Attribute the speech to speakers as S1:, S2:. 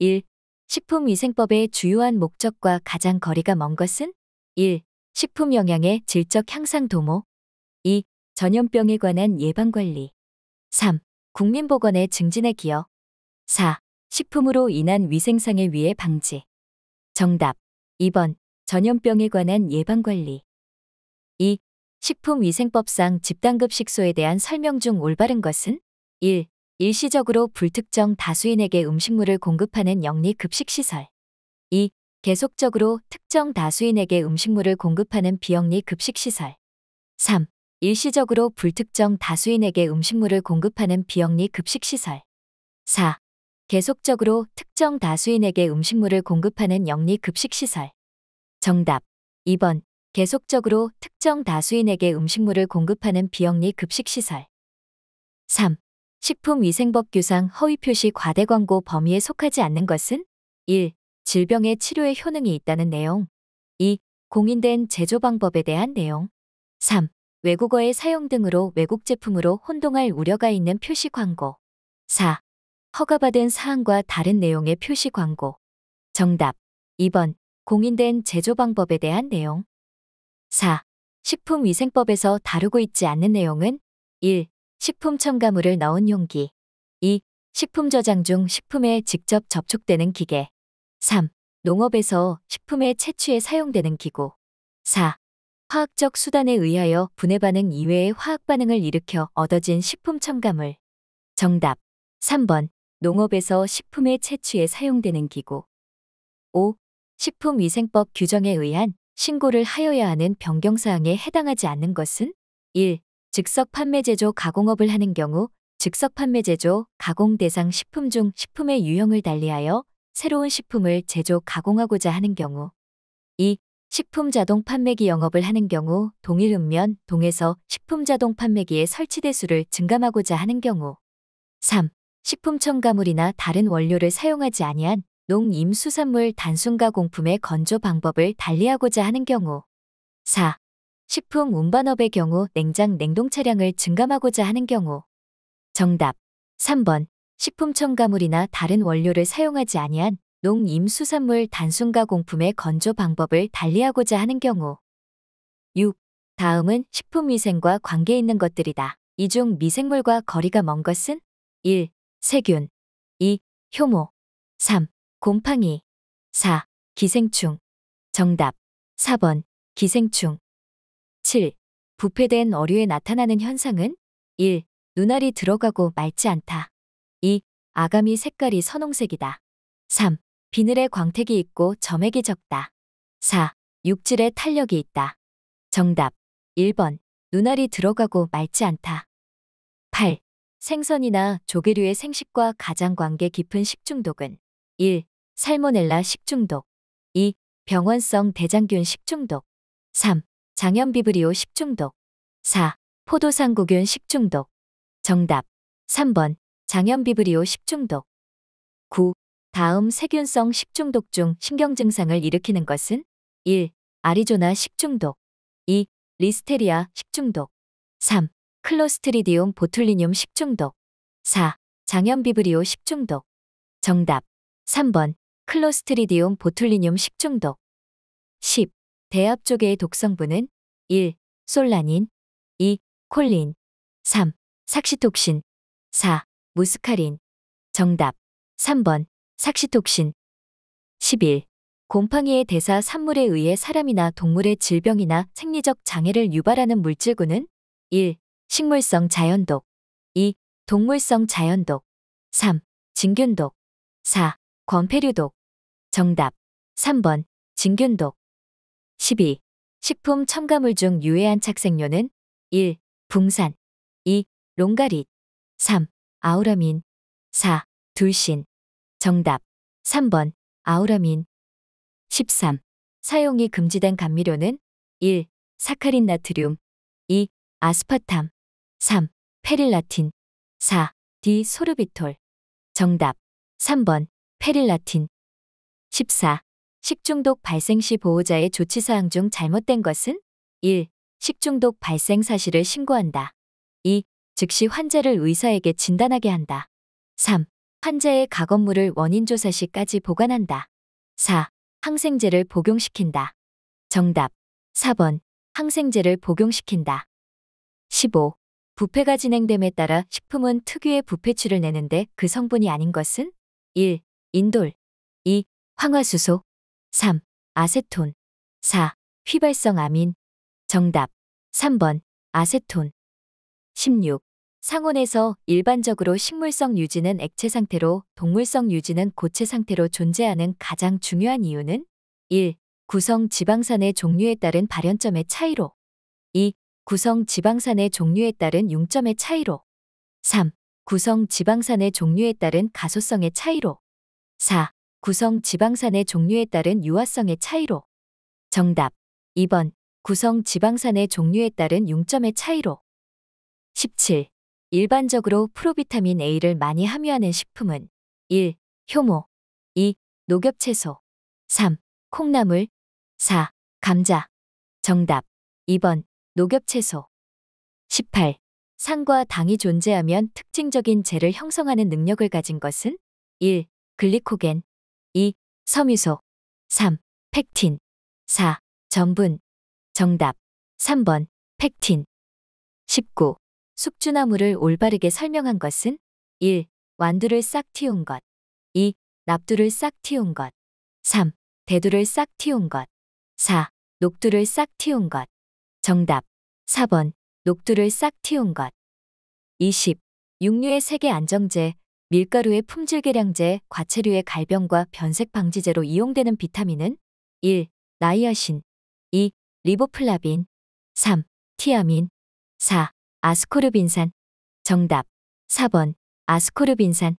S1: 1. 식품위생법의 주요한 목적과 가장 거리가 먼 것은 1. 식품 영양의 질적 향상 도모 2. 전염병에 관한 예방관리 3. 국민보건의 증진에 기여 4. 식품으로 인한 위생상의 위해 방지 정답 2번 전염병에 관한 예방관리 2. 식품위생법상 집단급식소에 대한 설명 중 올바른 것은 1. 일시적으로 불특정 다수인에게 음식물을 공급하는 영리 급식시설. 2. 계속적으로 특정 다수인에게 음식물을 공급하는 비영리 급식시설. 3. 일시적으로 불특정 다수인에게 음식물을 공급하는 비영리 급식시설. 4. 계속적으로 특정 다수인에게 음식물을 공급하는 영리 급식시설. 정답 2번. 계속적으로 특정 다수인에게 음식물을 공급하는 비영리 급식시설. 3. 식품위생법규상 허위표시 과대광고 범위에 속하지 않는 것은 1. 질병의 치료에 효능이 있다는 내용 2. 공인된 제조 방법에 대한 내용 3. 외국어의 사용 등으로 외국 제품으로 혼동할 우려가 있는 표시 광고 4. 허가받은 사항과 다른 내용의 표시 광고 정답 2번 공인된 제조 방법에 대한 내용 4. 식품위생법에서 다루고 있지 않는 내용은 1. 식품 첨가물을 넣은 용기. 2. 식품 저장 중 식품에 직접 접촉되는 기계. 3. 농업에서 식품의 채취에 사용되는 기구. 4. 화학적 수단에 의하여 분해 반응 이외의 화학 반응을 일으켜 얻어진 식품 첨가물. 정답. 3번. 농업에서 식품의 채취에 사용되는 기구. 5. 식품위생법 규정에 의한 신고를 하여야 하는 변경사항에 해당하지 않는 것은? 1. 즉석 판매 제조 가공업을 하는 경우 즉석 판매 제조 가공 대상 식품 중 식품의 유형을 달리하여 새로운 식품을 제조 가공하고자 하는 경우 2. 식품 자동 판매기 영업을 하는 경우 동일 읍면 동에서 식품 자동 판매기의 설치 대수를 증감하고자 하는 경우 3. 식품 첨가물이나 다른 원료를 사용하지 아니한 농임수산물 단순 가공품의 건조 방법을 달리하고자 하는 경우 4. 식품 운반업의 경우 냉장 냉동 차량을 증감하고자 하는 경우 정답 3번 식품 첨가물이나 다른 원료를 사용하지 아니한 농 임수산물 단순 가공품의 건조 방법을 달리하고자 하는 경우 6. 다음은 식품위생과 관계 있는 것들이다. 이 중 미생물과 거리가 먼 것은 1. 세균 2. 효모 3. 곰팡이 4. 기생충 정답 4번 기생충 7. 부패된 어류에 나타나는 현상은 1. 눈알이 들어가고 맑지 않다. 2. 아가미 색깔이 선홍색이다. 3. 비늘에 광택이 있고 점액이 적다. 4. 육질에 탄력이 있다. 정답 1번. 눈알이 들어가고 맑지 않다. 8. 생선이나 조개류의 생식과 가장 관계 깊은 식중독은 1. 살모넬라 식중독 2. 병원성 대장균 식중독 3. 장염비브리오 식중독 4. 포도상구균 식중독 정답 3번 장염비브리오 식중독 9. 다음 세균성 식중독 중 신경증상을 일으키는 것은 1. 아리조나 식중독 2. 리스테리아 식중독 3. 클로스트리디움 보툴리늄 식중독 4. 장염비브리오 식중독 정답 3번 클로스트리디움 보툴리늄 식중독 10. 대합 쪽의 독성분은 1. 솔라닌 2. 콜린 3. 삭시톡신 4. 무스카린 정답 3번 삭시톡신 11. 곰팡이의 대사 산물에 의해 사람이나 동물의 질병이나 생리적 장애를 유발하는 물질군은 1. 식물성 자연독 2. 동물성 자연독 3. 진균독 4. 권폐류독 정답 3번 진균독 12. 식품 첨가물 중 유해한 착색료는 1. 붕산 2. 롱가릿 3. 아우라민 4. 둘신 정답 3번 아우라민 13. 사용이 금지된 감미료는 1. 사카린 나트륨 2. 아스파탐 3. 페릴라틴 4. 디소르비톨 정답 3번 페릴라틴 14. 식중독 발생 시 보호자의 조치사항 중 잘못된 것은 1. 식중독 발생 사실을 신고한다. 2. 즉시 환자를 의사에게 진단하게 한다. 3. 환자의 가건물을 원인조사 시까지 보관한다. 4. 항생제를 복용시킨다. 정답 4번 항생제를 복용시킨다. 15. 부패가 진행됨에 따라 식품은 특유의 부패취를 내는데 그 성분이 아닌 것은 1. 인돌 2. 황화수소 3. 아세톤 4. 휘발성 아민 정답 3번 아세톤 16. 상온에서 일반적으로 식물성 유지는 액체 상태로 동물성 유지는 고체 상태로 존재하는 가장 중요한 이유는 1. 구성 지방산의 종류에 따른 발현점의 차이로 2. 구성 지방산의 종류에 따른 융점의 차이로 3. 구성 지방산의 종류에 따른 가소성의 차이로 4. 구성 지방산의 종류에 따른 유화성의 차이로. 정답 2번 구성 지방산의 종류에 따른 융점의 차이로. 17. 일반적으로 프로비타민 A를 많이 함유하는 식품은 1. 효모 2. 녹엽채소 3. 콩나물 4. 감자 정답 2번 녹엽채소 18. 산과 당이 존재하면 특징적인 재를 형성하는 능력을 가진 것은 1. 글리코겐 2. 섬유소 3. 펙틴 4. 전분 정답 3번 펙틴 19. 숙주나무를 올바르게 설명한 것은 1. 완두를 싹 틔운 것 2. 납두를 싹 틔운 것 3. 대두를 싹 틔운 것 4. 녹두를 싹 틔운 것 정답 4번 녹두를 싹 틔운 것 20. 육류의 세계 안정제 밀가루의 품질 개량제, 과체류의 갈변과 변색 방지제로 이용되는 비타민은 1. 나이아신 2. 리보플라빈 3. 티아민 4. 아스코르빈산 정답 4번 아스코르빈산